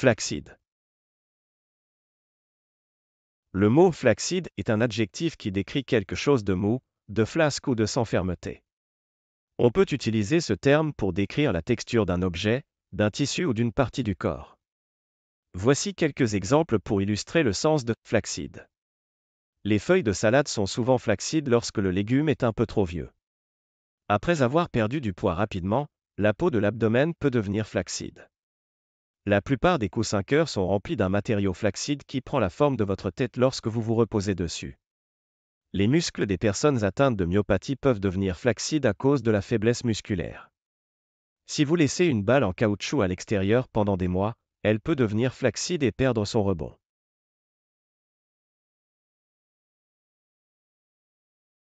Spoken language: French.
Flaxide. Le mot flaxide » est un adjectif qui décrit quelque chose de mou, de flasque ou de sans fermeté. On peut utiliser ce terme pour décrire la texture d'un objet, d'un tissu ou d'une partie du corps. Voici quelques exemples pour illustrer le sens de flaxide ». Les feuilles de salade sont souvent flaxides lorsque le légume est un peu trop vieux. Après avoir perdu du poids rapidement, la peau de l'abdomen peut devenir flaccide. La plupart des coussins-cœurs sont remplis d'un matériau flaccide qui prend la forme de votre tête lorsque vous vous reposez dessus. Les muscles des personnes atteintes de myopathie peuvent devenir flaccides à cause de la faiblesse musculaire. Si vous laissez une balle en caoutchouc à l'extérieur pendant des mois, elle peut devenir flaccide et perdre son rebond.